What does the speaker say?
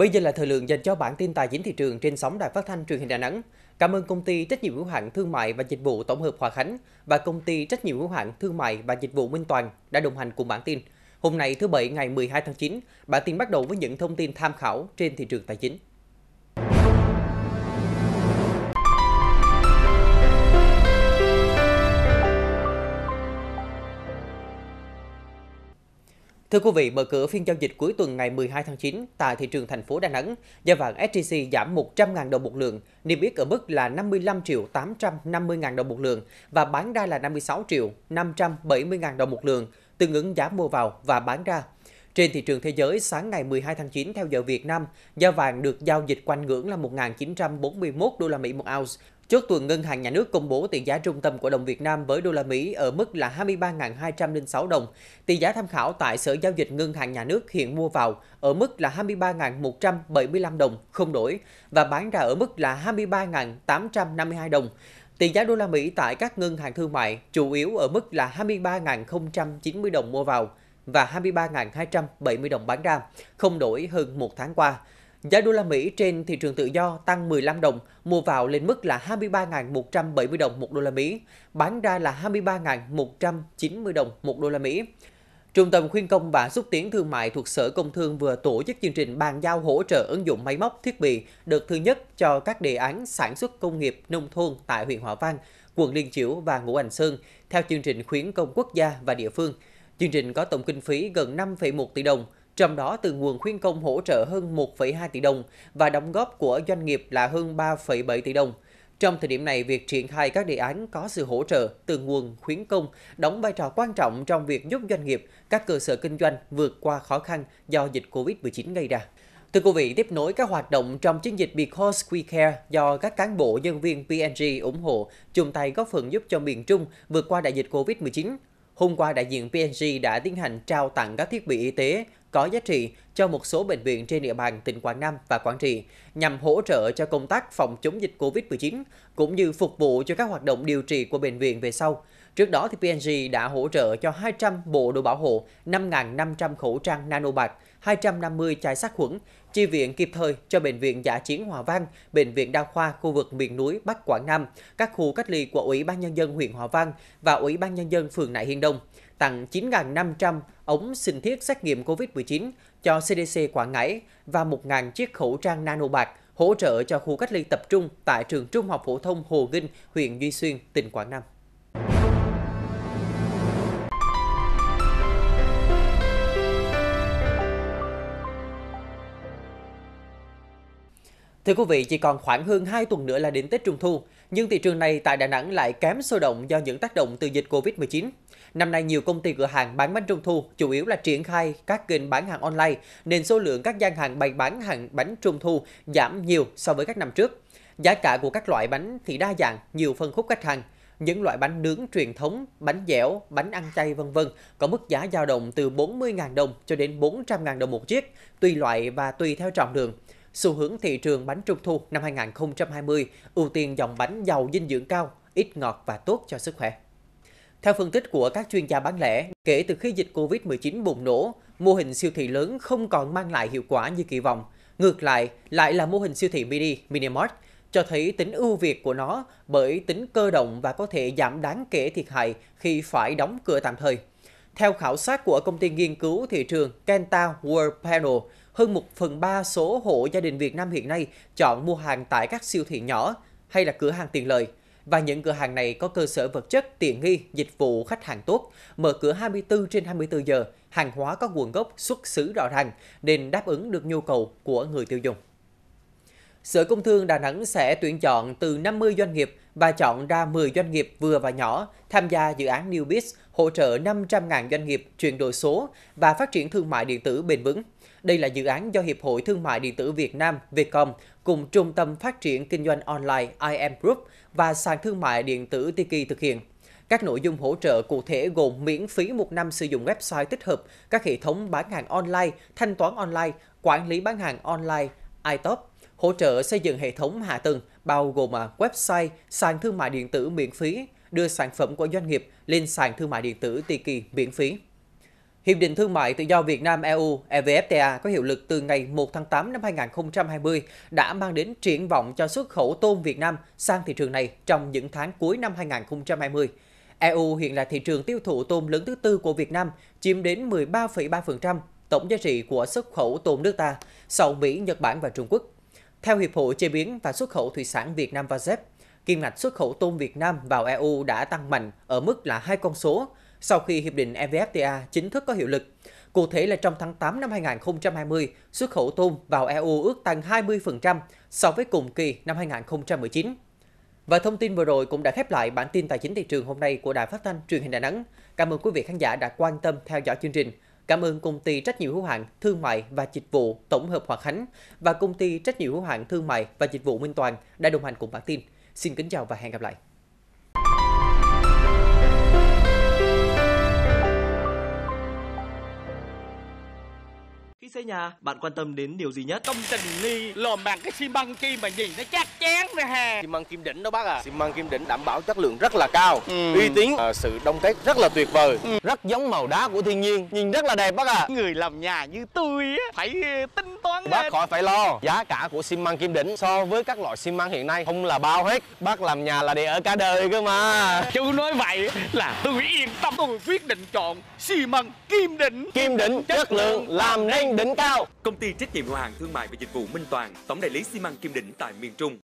Bây giờ là thời lượng dành cho bản tin tài chính thị trường trên sóng Đài Phát thanh Truyền hình Đà Nẵng. Cảm ơn công ty trách nhiệm hữu hạn thương mại và dịch vụ tổng hợp Hòa Khánh và công ty trách nhiệm hữu hạn thương mại và dịch vụ Minh Toàn đã đồng hành cùng bản tin. Hôm nay thứ bảy ngày 12 tháng 9, bản tin bắt đầu với những thông tin tham khảo trên thị trường tài chính. Thưa quý vị, mở cửa phiên giao dịch cuối tuần ngày 12 tháng 9 tại thị trường thành phố Đà Nẵng, giá vàng SJC giảm 100.000 đồng một lượng, niêm yết ở mức là 55 triệu 850 000 đồng một lượng và bán ra là 56 triệu 570 000 đồng một lượng, tương ứng giá mua vào và bán ra. Trên thị trường thế giới, sáng ngày 12 tháng 9 theo giờ Việt Nam, giá vàng được giao dịch quanh ngưỡng là 1.941 đô la Mỹ một ounce, Chốt tuần ngân hàng nhà nước công bố tỷ giá trung tâm của đồng Việt Nam với đô la Mỹ ở mức là 23.206 đồng. Tỷ giá tham khảo tại Sở Giao dịch Ngân hàng Nhà nước hiện mua vào ở mức là 23.175 đồng không đổi và bán ra ở mức là 23.852 đồng. Tỷ giá đô la Mỹ tại các ngân hàng thương mại chủ yếu ở mức là 23.090 đồng mua vào và 23.270 đồng bán ra, không đổi hơn một tháng qua. Giá đô la Mỹ trên thị trường tự do tăng 15 đồng, mua vào lên mức là 23.170 đồng một đô la Mỹ, bán ra là 23.190 đồng một đô la Mỹ. Trung tâm khuyên công và xúc tiến thương mại thuộc Sở Công Thương vừa tổ chức chương trình bàn giao hỗ trợ ứng dụng máy móc thiết bị được thứ nhất cho các đề án sản xuất công nghiệp nông thôn tại huyện Hòa Vang, quận Liên Chiểu và Ngũ Hành Sơn theo chương trình khuyến công quốc gia và địa phương. Chương trình có tổng kinh phí gần 5,1 tỷ đồng – trong đó từ nguồn khuyên công hỗ trợ hơn 1,2 tỷ đồng và đóng góp của doanh nghiệp là hơn 3,7 tỷ đồng. Trong thời điểm này, việc triển khai các đề án có sự hỗ trợ từ nguồn khuyến công đóng vai trò quan trọng trong việc giúp doanh nghiệp, các cơ sở kinh doanh vượt qua khó khăn do dịch Covid-19 gây ra. Thưa quý vị, tiếp nối các hoạt động trong chiến dịch Because We Care do các cán bộ nhân viên PNG ủng hộ, chung tay góp phần giúp cho miền Trung vượt qua đại dịch Covid-19. Hôm qua, đại diện PNG đã tiến hành trao tặng các thiết bị y tế, có giá trị cho một số bệnh viện trên địa bàn tỉnh Quảng Nam và Quảng Trị nhằm hỗ trợ cho công tác phòng chống dịch COVID-19 cũng như phục vụ cho các hoạt động điều trị của bệnh viện về sau. Trước đó, thì PNG đã hỗ trợ cho 200 bộ đồ bảo hộ, 5.500 khẩu trang nano bạc, 250 chai sát khuẩn, chi viện kịp thời cho Bệnh viện Giả Chiến Hòa Vang, Bệnh viện Đa khoa khu vực miền núi Bắc Quảng Nam, các khu cách ly của Ủy ban Nhân dân huyện Hòa Vang và Ủy ban Nhân dân phường Nại Hiên Đông, tặng 9.500 ống sinh thiết xét nghiệm COVID-19 cho CDC Quảng Ngãi và 1.000 chiếc khẩu trang nano bạc hỗ trợ cho khu cách ly tập trung tại trường Trung học phổ thông Hồ Nghinh, huyện Duy Xuyên, tỉnh Quảng Nam. Thưa quý vị, chỉ còn khoảng hơn 2 tuần nữa là đến Tết Trung Thu, nhưng thị trường này tại Đà Nẵng lại kém sôi động do những tác động từ dịch Covid-19. Năm nay, nhiều công ty cửa hàng bán bánh Trung Thu chủ yếu là triển khai các kênh bán hàng online, nên số lượng các gian hàng bày bán hàng bánh Trung Thu giảm nhiều so với các năm trước. Giá cả của các loại bánh thì đa dạng, nhiều phân khúc khách hàng. Những loại bánh nướng truyền thống, bánh dẻo, bánh ăn chay vân vân có mức giá dao động từ 40.000 đồng cho đến 400.000 đồng một chiếc, tùy loại và tùy theo trọng lượng xu hướng thị trường bánh trung thu năm 2020 ưu tiên dòng bánh giàu dinh dưỡng cao, ít ngọt và tốt cho sức khỏe. Theo phân tích của các chuyên gia bán lẻ, kể từ khi dịch Covid-19 bùng nổ, mô hình siêu thị lớn không còn mang lại hiệu quả như kỳ vọng. Ngược lại, lại là mô hình siêu thị mini, minimart, cho thấy tính ưu việt của nó bởi tính cơ động và có thể giảm đáng kể thiệt hại khi phải đóng cửa tạm thời. Theo khảo sát của công ty nghiên cứu thị trường Kenta World Panel, hơn 1 phần 3 số hộ gia đình Việt Nam hiện nay chọn mua hàng tại các siêu thị nhỏ hay là cửa hàng tiện lợi. Và những cửa hàng này có cơ sở vật chất, tiện nghi, dịch vụ khách hàng tốt, mở cửa 24 trên 24 giờ, hàng hóa có nguồn gốc, xuất xứ rõ ràng nên đáp ứng được nhu cầu của người tiêu dùng. Sở Công Thương Đà Nẵng sẽ tuyển chọn từ 50 doanh nghiệp và chọn ra 10 doanh nghiệp vừa và nhỏ tham gia dự án Newbiz hỗ trợ 500.000 doanh nghiệp chuyển đổi số và phát triển thương mại điện tử bền vững. Đây là dự án do Hiệp hội Thương mại Điện tử Việt Nam Vietcom cùng Trung tâm Phát triển Kinh doanh Online IM Group và sàn thương mại điện tử Tiki thực hiện. Các nội dung hỗ trợ cụ thể gồm miễn phí một năm sử dụng website tích hợp, các hệ thống bán hàng online, thanh toán online, quản lý bán hàng online, iTop, hỗ trợ xây dựng hệ thống hạ tầng bao gồm à, website, sàn thương mại điện tử miễn phí, đưa sản phẩm của doanh nghiệp lên sàn thương mại điện tử Tiki miễn phí. Hiệp định Thương mại Tự do Việt Nam EU EVFTA có hiệu lực từ ngày 1 tháng 8 năm 2020 đã mang đến triển vọng cho xuất khẩu tôm Việt Nam sang thị trường này trong những tháng cuối năm 2020. EU hiện là thị trường tiêu thụ tôm lớn thứ tư của Việt Nam, chiếm đến 13,3% tổng giá trị của xuất khẩu tôm nước ta, sau Mỹ, Nhật Bản và Trung Quốc. Theo Hiệp hội Chế biến và Xuất khẩu Thủy sản Việt Nam VAZEP, kim ngạch xuất khẩu tôm Việt Nam vào EU đã tăng mạnh ở mức là hai con số sau khi Hiệp định EVFTA chính thức có hiệu lực. Cụ thể là trong tháng 8 năm 2020, xuất khẩu tôm vào EU ước tăng 20% so với cùng kỳ năm 2019. Và thông tin vừa rồi cũng đã khép lại bản tin tài chính thị trường hôm nay của Đài Phát thanh Truyền hình Đà Nẵng. Cảm ơn quý vị khán giả đã quan tâm theo dõi chương trình. Cảm ơn công ty trách nhiệm hữu hạn thương mại và dịch vụ tổng hợp Hòa Khánh và công ty trách nhiệm hữu hạn thương mại và dịch vụ Minh Toàn đã đồng hành cùng bản tin. Xin kính chào và hẹn gặp lại. xây nhà, bạn quan tâm đến điều gì nhất? Công trình ly lòm bằng cái xi măng kim mà nhìn nó chắc chắn ra hà. Xi măng kim đỉnh đó bác à. Xi măng kim đỉnh đảm bảo chất lượng rất là cao, ừ. uy tín, à, sự đông kết rất là tuyệt vời. Ừ. Rất giống màu đá của thiên nhiên, nhìn rất là đẹp bác à. Người làm nhà như tôi á, phải tinh toán Bác khỏi phải lo Giá cả của xi măng Kim Đỉnh so với các loại xi măng hiện nay không là bao hết Bác làm nhà là để ở cả đời cơ mà Chú nói vậy là tôi yên tâm Tôi quyết định chọn xi măng Kim Đỉnh Kim Đỉnh chất, lượng làm nên đỉnh cao Công ty trách nhiệm hữu hạn thương mại và dịch vụ Minh Toàn Tổng đại lý xi măng Kim Đỉnh tại miền Trung